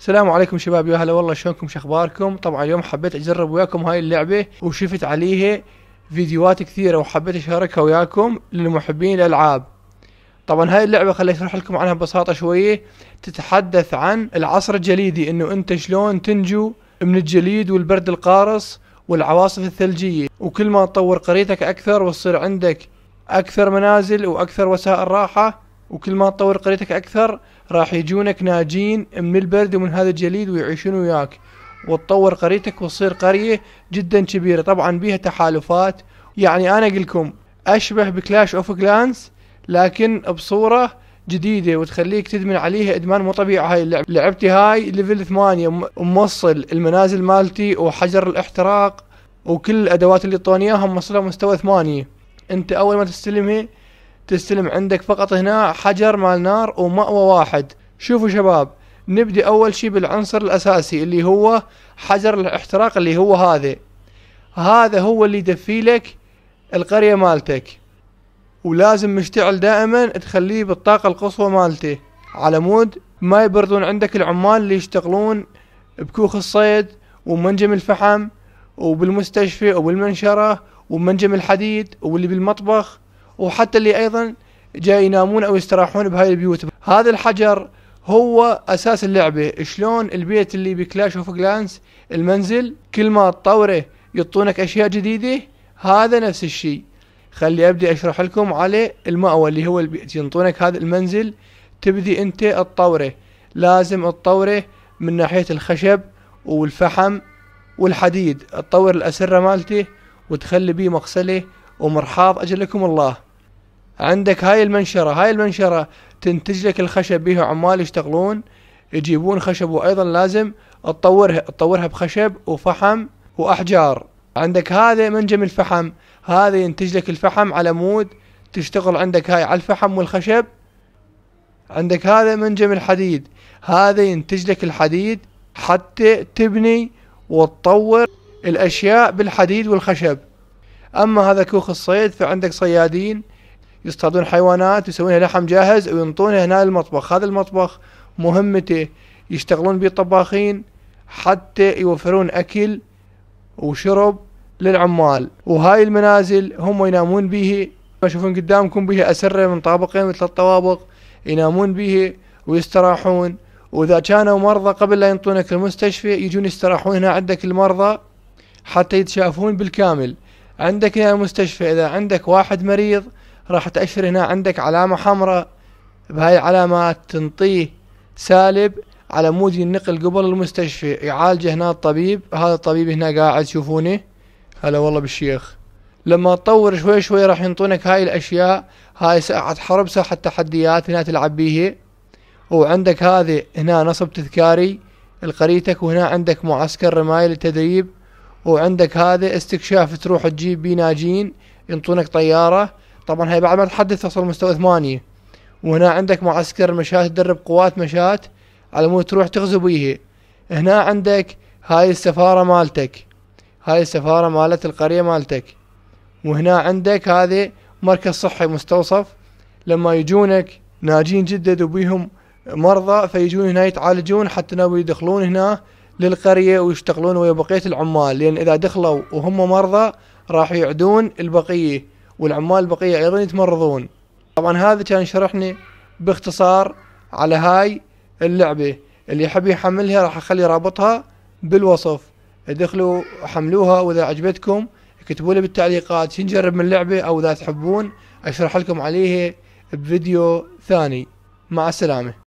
السلام عليكم شباب يا هلا والله شلونكم شخباركم طبعا اليوم حبيت اجرب وياكم هاي اللعبة وشفت عليها فيديوهات كثيرة وحبيت اشاركها وياكم لمحبين الالعاب طبعا هاي اللعبة خليني اشرح لكم عنها ببساطة شوية تتحدث عن العصر الجليدي انه انت شلون تنجو من الجليد والبرد القارص والعواصف الثلجية وكل ما تطور قريتك اكثر وتصير عندك اكثر منازل واكثر وسائل راحة وكل ما تطور قريتك اكثر راح يجونك ناجين من البرد ومن هذا الجليد ويعيشون وياك وتطور قريتك وتصير قرية جدا كبيرة طبعا بيها تحالفات يعني انا اقول لكم اشبه بكلاش اوف كلانس لكن بصورة جديدة وتخليك تدمن عليها ادمان مو طبيعي هاي اللعبة لعبتي هاي ليفل ثمانية موصل المنازل مالتي وحجر الاحتراق وكل الادوات اللي اعطوني اياها موصلها مستوى ثمانية انت اول ما تستلمها تستلم عندك فقط هنا حجر مال نار ومأوى واحد شوفوا شباب نبدي أول شي بالعنصر الأساسي اللي هو حجر الاحتراق اللي هو هذا هذا هو اللي يدفي لك القرية مالتك ولازم مشتعل دائما تخليه بالطاقة القصوى مالته على مود ما يبردون عندك العمال اللي يشتغلون بكوخ الصيد ومنجم الفحم وبالمستشفى وبالمنشرة ومنجم الحديد واللي بالمطبخ وحتى اللي ايضا جاي ينامون او يستراحون بهاي البيوت هذا الحجر هو اساس اللعبه شلون البيت اللي بكلاش اوف جلانس المنزل كل ما تطوره يعطونك اشياء جديده هذا نفس الشيء خلي ابدي اشرح لكم على المأوى اللي هو البيت ينطونك هذا المنزل تبدي انت تطوره لازم تطوره من ناحيه الخشب والفحم والحديد تطور الاسره مالته وتخلي بيه مغسله ومرحاض اجلكم الله عندك هاي المنشرة هاي المنشرة تنتج لك الخشب بيها عمال يشتغلون يجيبون خشب وايضا لازم تطورها تطورها بخشب وفحم واحجار عندك هذا منجم الفحم هذا ينتج لك الفحم على مود تشتغل عندك هاي على الفحم والخشب عندك هذا منجم الحديد هذا ينتج لك الحديد حتى تبني وتطور الاشياء بالحديد والخشب اما هذا كوخ الصيد فعندك صيادين يصطادون حيوانات يسوونها لحم جاهز وينطونه هنا المطبخ هذا المطبخ مهمته يشتغلون به طباخين حتى يوفرون أكل وشرب للعمال وهاي المنازل هم ينامون به تشوفون قدامكم به أسرة من طابقين مثل طوابق ينامون به ويستراحون وإذا كانوا مرضى قبل لا ينطونك المستشفى يجون يستراحون هنا عندك المرضى حتى يتشافون بالكامل عندك هنا المستشفى إذا عندك واحد مريض راح تأشر هنا عندك علامة حمراء بهاي العلامات تنطيه سالب على مود ينقل قبل المستشفى يعالجه هنا الطبيب هذا الطبيب هنا قاعد شوفوني هلا والله بالشيخ لما تطور شوي شوي راح ينطونك هاي الاشياء هاي ساعة حرب ساحة تحديات هنا تلعب بيها وعندك هذه هنا نصب تذكاري لقريتك وهنا عندك معسكر رماية للتدريب وعندك هذا استكشاف تروح تجيب بيه ناجين ينطونك طيارة طبعا هي بعد ما تحدث توصل مستوى ثمانية وهنا عندك معسكر مشاة تدرب قوات مشاة على مود تروح تغزو بيها هنا عندك هاي السفارة مالتك هاي السفارة مالت القرية مالتك وهنا عندك هذه مركز صحي مستوصف لما يجونك ناجين جدد وبيهم مرضى فيجون هنا يتعالجون حتى ناوي يدخلون هنا للقرية ويشتغلون ويا بقية العمال لأن إذا دخلوا وهم مرضى راح يعدون البقية والعمال البقيه ايضا يتمرضون طبعا هذا كان شرحني باختصار على هاي اللعبه اللي يحب يحملها راح اخلي رابطها بالوصف ادخلوا حملوها واذا عجبتكم اكتبوا لي بالتعليقات شو نجرب من اللعبه او اذا تحبون اشرح لكم عليها بفيديو ثاني مع السلامه